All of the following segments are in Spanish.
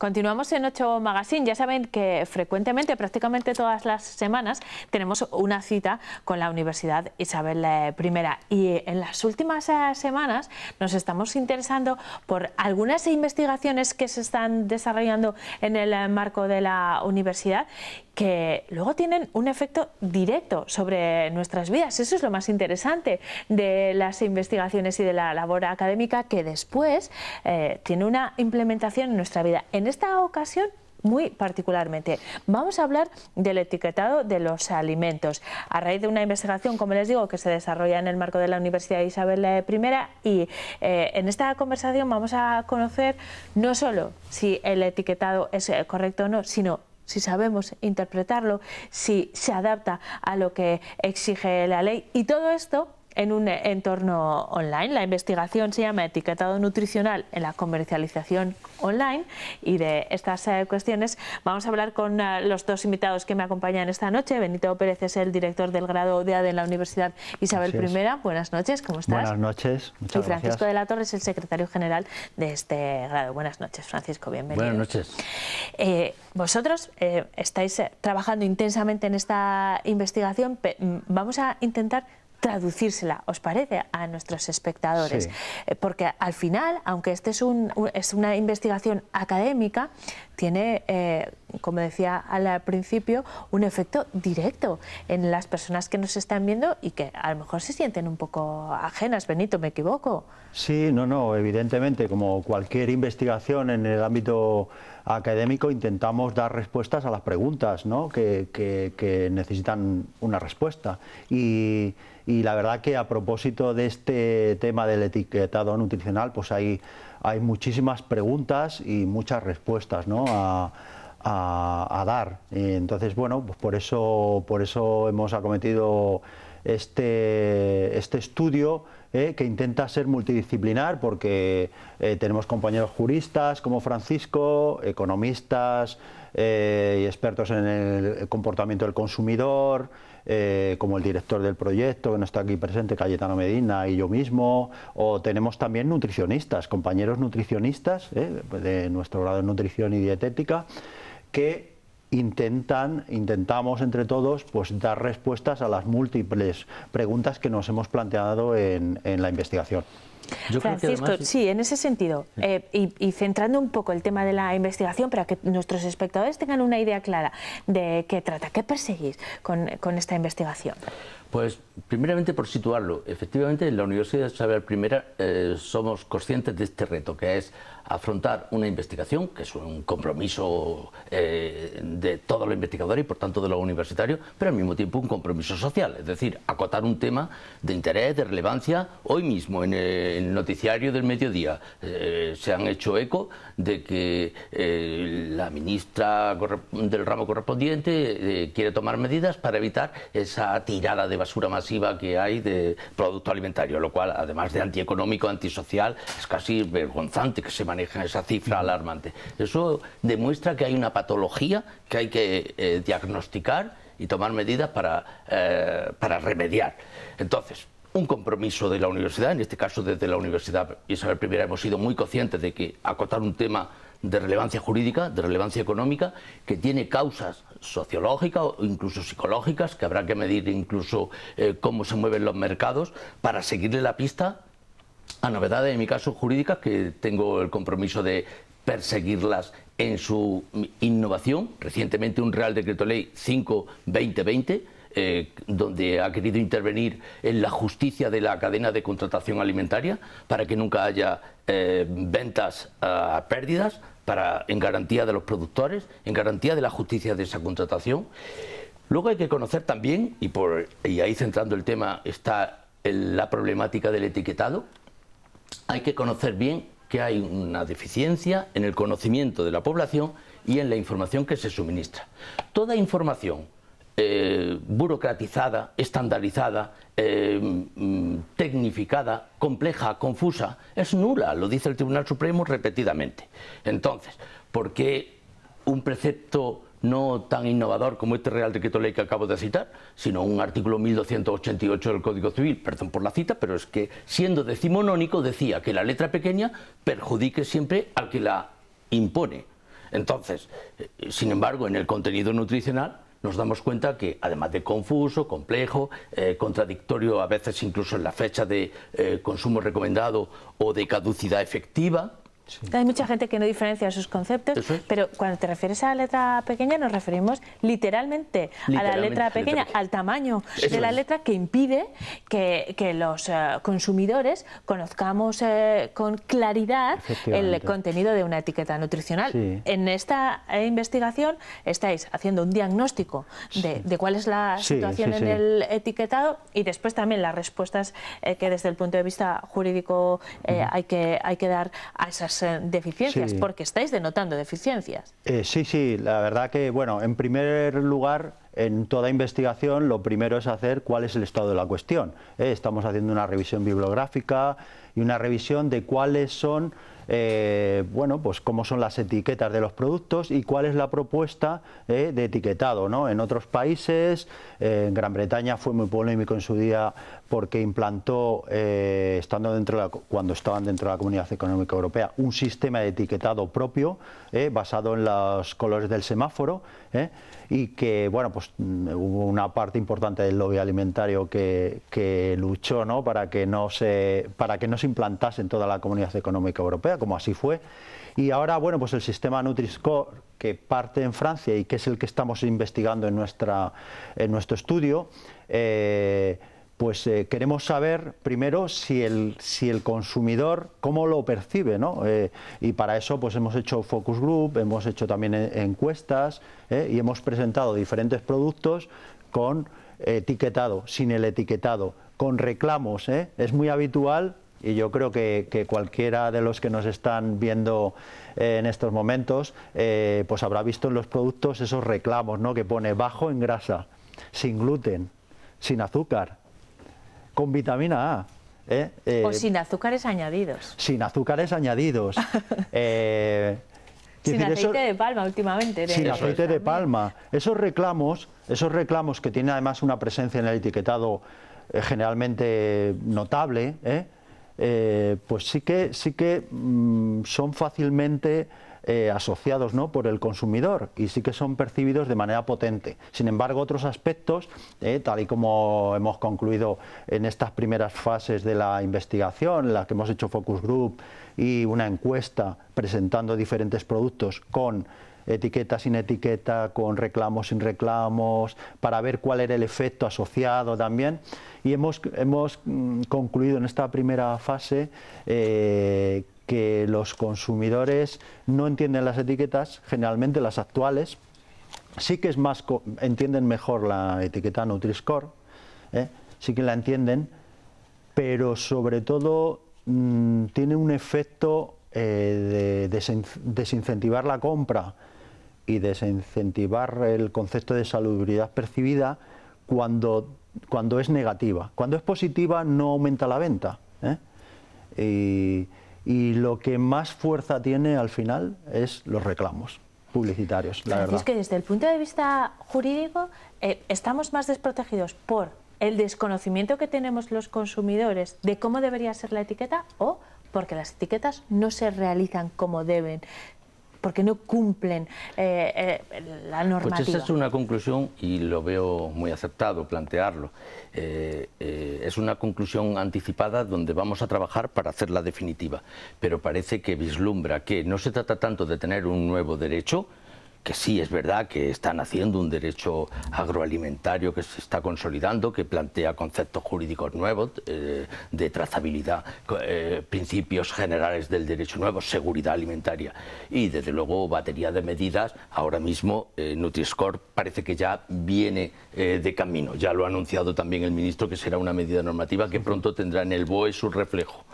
Continuamos en 8 Magazine. Ya saben que frecuentemente, prácticamente todas las semanas, tenemos una cita con la Universidad Isabel I. Y eh, en las últimas eh, semanas nos estamos interesando por algunas investigaciones que se están desarrollando en el eh, marco de la universidad que luego tienen un efecto directo sobre nuestras vidas. Eso es lo más interesante de las investigaciones y de la labor académica que después eh, tiene una implementación en nuestra vida. En esta ocasión muy particularmente. Vamos a hablar del etiquetado de los alimentos. A raíz de una investigación, como les digo, que se desarrolla en el marco de la Universidad de Isabel I y eh, en esta conversación vamos a conocer no solo si el etiquetado es eh, correcto o no, sino si sabemos interpretarlo, si se adapta a lo que exige la ley. Y todo esto en un entorno online. La investigación se llama Etiquetado Nutricional en la comercialización online y de estas eh, cuestiones vamos a hablar con eh, los dos invitados que me acompañan esta noche. Benito Pérez es el director del grado de ADE en la Universidad Isabel I. Buenas noches, ¿cómo estás? Buenas noches, muchas gracias. Y Francisco de la Torre es el secretario general de este grado. Buenas noches, Francisco, bienvenido. Buenas noches. Eh, vosotros estáis trabajando intensamente en esta investigación. Mm, vamos a intentar traducírsela, ¿os parece?, a nuestros espectadores. Eh, porque al final, aunque este es, es una investigación académica, tiene eh, como decía al principio, un efecto directo en las personas que nos están viendo y que a lo mejor se sienten un poco ajenas. Benito, ¿me equivoco? Sí, no, no, evidentemente, como cualquier investigación en el ámbito académico intentamos dar respuestas a las preguntas que, necesitan una respuesta. Y, la verdad que a propósito de este tema del etiquetado nutricional, pues hay, hay muchísimas preguntas y muchas respuestas ¿no? a, dar. entonces, bueno, pues por eso, por eso hemos acometido este, este estudio eh, que intenta ser multidisciplinar porque eh, tenemos compañeros juristas como Francisco, economistas eh, y expertos en el comportamiento del consumidor, como el director del proyecto que no está aquí presente, Cayetano Medina y yo mismo, o tenemos también nutricionistas, compañeros nutricionistas de nuestro grado de nutrición y dietética que intentan, intentamos entre todos pues, dar respuestas a las múltiples preguntas que nos hemos planteado en, la investigación. Francisco, sí, en ese sentido, eh, y, centrando un poco el tema de la investigación para que nuestros espectadores tengan una idea clara de qué trata, qué perseguís con, esta investigación. Pues primeramente por situarlo, efectivamente en la Universidad de Saber I eh, somos conscientes de este reto, que es afrontar una investigación, que es un compromiso eh, de todos los investigadores y por tanto de los universitarios, pero al mismo tiempo un compromiso social, es decir, acotar un tema de interés, de relevancia. Hoy mismo en el noticiario del mediodía eh, se han hecho eco de que eh, la ministra del ramo correspondiente quiere tomar medidas para evitar esa tirada de basura masiva que hay de producto alimentario, lo cual además de antieconómico, antisocial, es casi vergonzante que se maneje esa cifra alarmante. Eso demuestra que hay una patología que hay que eh, diagnosticar y tomar medidas eh, para, remediar. Entonces, un compromiso de la universidad, en este caso desde la Universidad Isabel I hemos sido muy conscientes de que acotar un tema de relevancia jurídica, de relevancia económica, que tiene causas sociológicas o incluso psicológicas, que habrá que medir incluso eh, cómo se mueven los mercados para seguirle la pista a novedades, en mi caso, jurídicas, que tengo el compromiso de perseguirlas en su innovación. Recientemente un Real Decreto Ley 5-2020. Eh, donde ha querido intervenir en la justicia de la cadena de contratación alimentaria para que nunca haya eh, ventas a pérdidas, para, en garantía de los productores, en garantía de la justicia de esa contratación. Luego hay que conocer también, y, por, y ahí centrando el tema está la problemática del etiquetado, hay que conocer bien que hay una deficiencia en el conocimiento de la población y en la información que se suministra. Toda información eh, burocratizada, estandarizada, eh, mm, tecnificada, compleja, confusa, es nula, lo dice el Tribunal Supremo repetidamente. Entonces, ¿por qué un precepto no tan innovador como este Real Decreto Ley que acabo de citar, sino un artículo 1288 del Código Civil, perdón por la cita, pero es que siendo decimonónico decía que la letra pequeña perjudique siempre al que la impone. Entonces, eh, sin embargo, en el contenido nutricional nos damos cuenta que, además de confuso, complejo, eh, contradictorio a veces incluso en la fecha de eh, consumo recomendado o de caducidad efectiva, hay mucha gente que no diferencia esos conceptos, pero cuando te refieres a la letra pequeña nos referimos literalmente, a la letra pequeña, al tamaño de la letra que impide que, los eh, consumidores conozcamos eh, con claridad el contenido de una etiqueta nutricional. En esta eh, investigación estáis haciendo un diagnóstico de, cuál es la situación en el etiquetado y después también las respuestas que desde el punto de vista jurídico hay, que, hay que dar a esas eh, deficiencias, porque estáis denotando deficiencias. Eh, sí, sí, la verdad que, bueno, en primer lugar, en toda investigación lo primero es hacer cuál es el estado de la cuestión. ¿eh? Estamos haciendo una revisión bibliográfica y una revisión de cuáles son eh, bueno, pues cómo son las etiquetas de los productos y cuál es la propuesta eh, de etiquetado, En otros países, eh, en Gran Bretaña fue muy polémico en su día porque implantó, estando dentro cuando estaban dentro de la Comunidad Económica Europea, un sistema de etiquetado propio basado en los colores del semáforo y que, bueno, pues mm, hubo una parte importante del lobby alimentario que, luchó, ¿no? Para que no se, para que no se implantase en toda la Comunidad Económica Europea como así fue. Y ahora, bueno, pues el sistema Nutri-Score que parte en Francia y que es el que estamos investigando en, nuestra, en nuestro estudio, eh, pues eh, queremos saber primero si el, si el consumidor, cómo lo percibe, ¿no? Eh, y para eso pues hemos hecho focus group, hemos hecho también encuestas y hemos presentado diferentes productos con etiquetado, sin el etiquetado, con reclamos. Es muy habitual y yo creo que, cualquiera de los que nos están viendo eh, en estos momentos, eh, pues habrá visto en los productos esos reclamos, ¿no? Que pone bajo en grasa, sin gluten, sin azúcar, con vitamina A. ¿eh? o sin azúcares añadidos. Sin azúcares añadidos. sin aceite de palma últimamente. sin aceite de palma. Esos reclamos, esos reclamos que tienen además una presencia en el etiquetado generalmente notable, ¿eh? Eh, pues sí que, sí que mm, son fácilmente eh, asociados ¿no? por el consumidor y sí que son percibidos de manera potente. Sin embargo, otros aspectos, eh, tal y como hemos concluido en estas primeras fases de la investigación, en las que hemos hecho focus group y una encuesta presentando diferentes productos con etiqueta sin etiqueta, con reclamos sin reclamos, para ver cuál era el efecto asociado también. Y hemos, mm, concluido en esta primera fase eh, que los consumidores no entienden las etiquetas, generalmente las actuales, sí que es más entienden mejor la etiqueta Nutri-Score, ¿eh? sí que la entienden, pero sobre todo mm, tiene un efecto eh, de desincentivar la compra y desincentivar el concepto de salubridad percibida cuando, cuando es negativa. Cuando es positiva no aumenta la venta. ¿eh? Y, lo que más fuerza tiene al final es los reclamos publicitarios. La verdad. Es que desde el punto de vista jurídico eh, estamos más desprotegidos por el desconocimiento que tenemos los consumidores de cómo debería ser la etiqueta o porque las etiquetas no se realizan como deben porque no cumplen eh, eh, la normativa. Pues esa es una conclusión, y lo veo muy aceptado plantearlo, eh, es una conclusión anticipada donde vamos a trabajar para hacerla definitiva, pero parece que vislumbra que no se trata tanto de tener un nuevo derecho, que sí es verdad que están haciendo un derecho agroalimentario que se está consolidando, que plantea conceptos jurídicos nuevos eh, de trazabilidad, eh, principios generales del derecho nuevo, seguridad alimentaria y desde luego batería de medidas. Ahora mismo eh, Nutri-Score parece que ya viene de camino, ya lo ha anunciado también el ministro que será una medida normativa que pronto tendrá en el BOE su reflejo.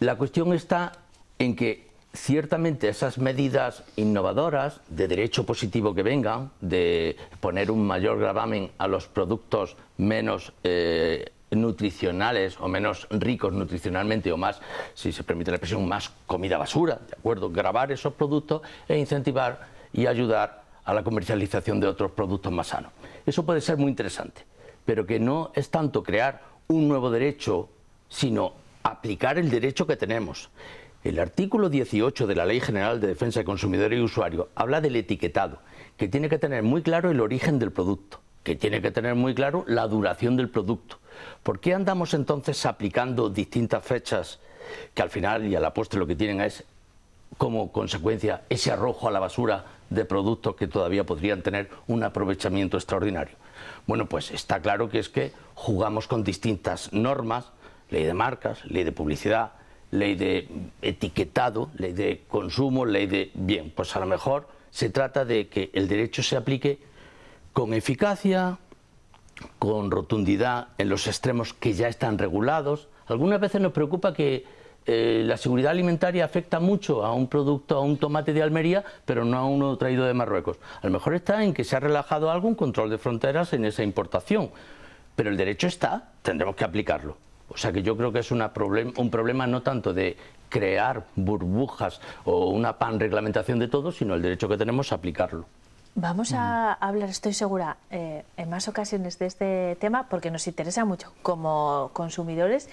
La cuestión está en que ciertamente esas medidas innovadoras de derecho positivo que vengan, de poner un mayor gravamen a los productos menos eh, nutricionales o menos ricos nutricionalmente o más, si se permite la expresión, más comida basura, ¿de acuerdo? Grabar esos productos e incentivar y ayudar a la comercialización de otros productos más sanos. Eso puede ser muy interesante, pero que no es tanto crear un nuevo derecho, sino aplicar el derecho que tenemos. El artículo 18 de la Ley General de Defensa del Consumidor y Usuario habla del etiquetado, que tiene que tener muy claro el origen del producto, que tiene que tener muy claro la duración del producto. ¿Por qué andamos entonces aplicando distintas fechas que al final y a la postre lo que tienen es como consecuencia ese arrojo a la basura de productos que todavía podrían tener un aprovechamiento extraordinario. Bueno, pues está claro que es que jugamos con distintas normas, ley de marcas, ley de publicidad, ley de etiquetado, ley de consumo, ley de... Bien, pues a lo mejor se trata de que el derecho se aplique con eficacia, con rotundidad en los extremos que ya están regulados. Algunas veces nos preocupa que eh, la seguridad alimentaria afecta mucho a un producto, a un tomate de Almería, pero no a uno traído de Marruecos. A lo mejor está en que se ha relajado algún control de fronteras en esa importación, pero el derecho está, tendremos que aplicarlo. O sea que yo creo que es un problema no tanto de crear burbujas o una panreglamentación de todo, sino el derecho que tenemos a aplicarlo. Vamos a hablar, estoy segura, eh, en más ocasiones de este tema porque nos interesa mucho como consumidores,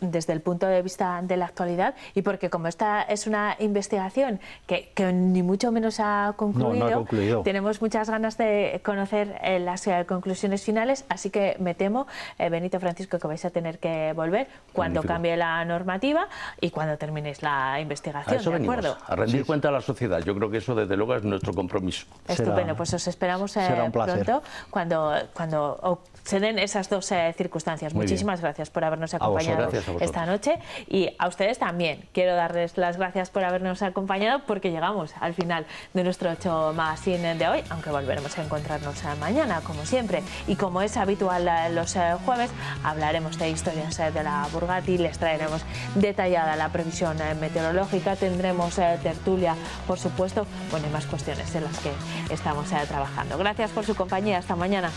desde el punto de vista de la actualidad y porque como esta es una investigación que, ni mucho menos ha concluido, tenemos muchas ganas de conocer eh, las eh, conclusiones finales, así que me temo, eh, Benito Francisco, que vais a tener que volver cuando cambie la normativa y cuando terminéis la investigación. A eso ¿de acuerdo? a rendir cuenta a la sociedad. Yo creo que eso desde luego es nuestro compromiso. Estupendo, pues os esperamos pronto cuando, cuando se den esas dos circunstancias. Muchísimas gracias por habernos acompañado esta noche. Y a ustedes también quiero darles las gracias por habernos acompañado porque llegamos al final de nuestro 8 más de hoy, aunque volveremos a encontrarnos mañana, como siempre. Y como es habitual eh, los eh, jueves, hablaremos de historias eh, de la Burgati, les traeremos detallada la previsión meteorológica, tendremos tertulia, por supuesto, bueno, más cuestiones en las que estamos trabajando. Gracias por su compañía, hasta mañana.